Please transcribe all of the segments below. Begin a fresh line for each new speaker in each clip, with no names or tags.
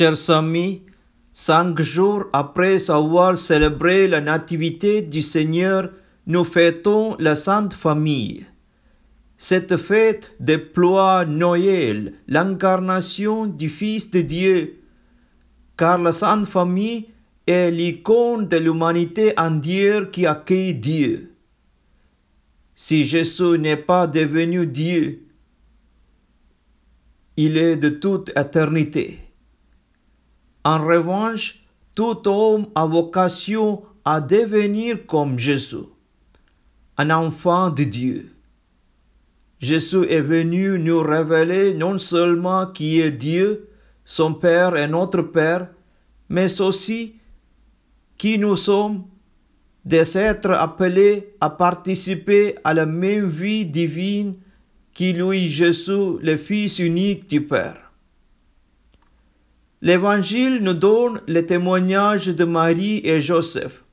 Chers amis, cinq jours après avoir célébré la Nativité du Seigneur, nous fêtons la Sainte Famille. Cette fête déploie Noël, l'incarnation du Fils de Dieu, car la Sainte Famille est l'icône de l'humanité entière qui accueille Dieu. Si Jésus n'est pas devenu Dieu, il est de toute éternité. En revanche, tout homme a vocation à devenir comme Jésus, un enfant de Dieu. Jésus est venu nous révéler non seulement qui est Dieu, son Père et notre Père, mais aussi qui nous sommes, des êtres appelés à participer à la même vie divine qui lui Jésus, le Fils unique du Père. L'Évangile nous donne les témoignages de Marie et Joseph.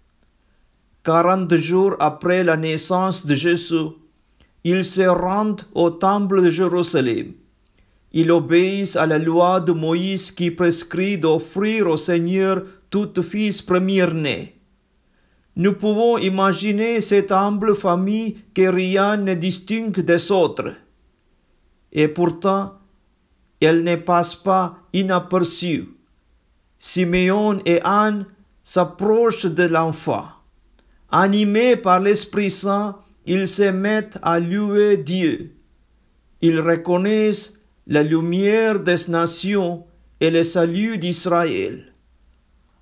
Quarante jours après la naissance de Jésus, ils se rendent au temple de Jérusalem. Ils obéissent à la loi de Moïse qui prescrit d'offrir au Seigneur tout fils premier-né. Nous pouvons imaginer cette humble famille que rien ne distingue des autres. Et pourtant, elle ne passe pas inaperçue. Simeon et Anne s'approchent de l'enfant. Animés par l'Esprit Saint, ils se mettent à louer Dieu. Ils reconnaissent la lumière des nations et le salut d'Israël.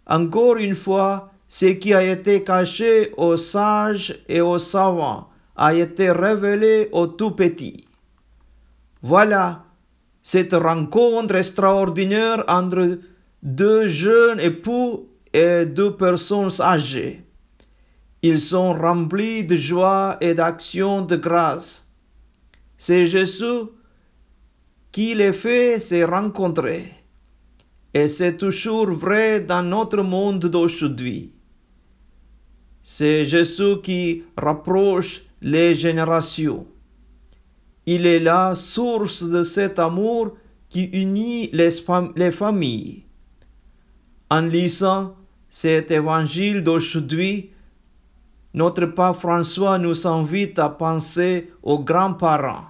Encore une fois, ce qui a été caché aux sages et aux savants a été révélé aux tout petits. Voilà cette rencontre extraordinaire entre deux jeunes époux et deux personnes âgées. Ils sont remplis de joie et d'action de grâce. C'est Jésus qui les fait se rencontrer. Et c'est toujours vrai dans notre monde d'aujourd'hui. C'est Jésus qui rapproche les générations. Il est la source de cet amour qui unit les, familles. En lisant cet évangile d'aujourd'hui, notre pape François nous invite à penser aux grands-parents.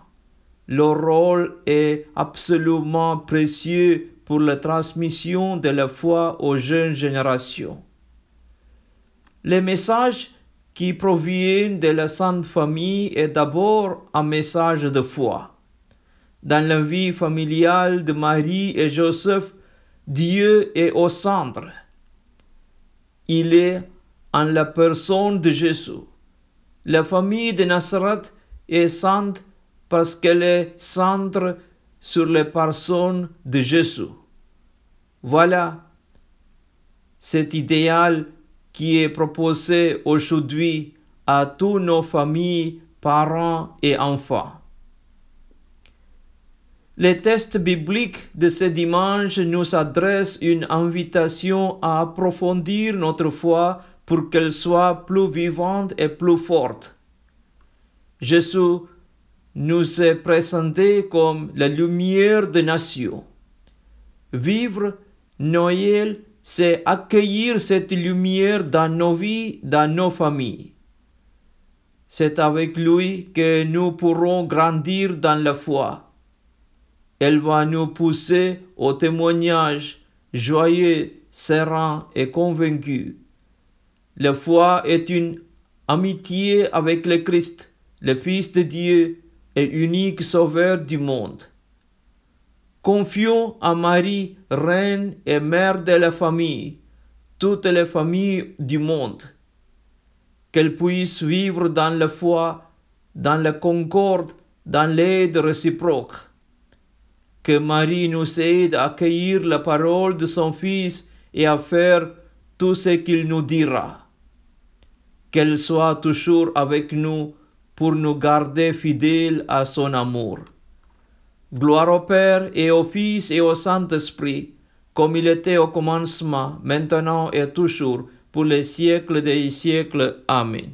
Leur rôle est absolument précieux pour la transmission de la foi aux jeunes générations. Les messages qui proviennent de la Sainte Famille est d'abord un message de foi. Dans la vie familiale de Marie et Joseph, Dieu est au centre. Il est en la personne de Jésus. La famille de Nazareth est sainte parce qu'elle est centre sur la personne de Jésus. Voilà cet idéal qui est proposé aujourd'hui à tous nos familles, parents et enfants. Les textes bibliques de ce dimanche nous adressent une invitation à approfondir notre foi pour qu'elle soit plus vivante et plus forte. Jésus nous est présenté comme la lumière des nations. Vivre Noël c'est accueillir cette lumière dans nos vies, dans nos familles. C'est avec lui que nous pourrons grandir dans la foi. Elle va nous pousser au témoignage joyeux, serein et convaincu. La foi est une amitié avec le Christ, le Fils de Dieu et unique Sauveur du monde. Confions à Marie, reine et mère de la famille, toutes les familles du monde, qu'elles puissent vivre dans la foi, dans la concorde, dans l'aide réciproque. Que Marie nous aide à accueillir la parole de son Fils et à faire tout ce qu'il nous dira. Qu'elle soit toujours avec nous pour nous garder fidèles à son amour. Gloire au Père et au Fils et au Saint-Esprit, comme il était au commencement, maintenant et toujours, pour les siècles des siècles. Amen.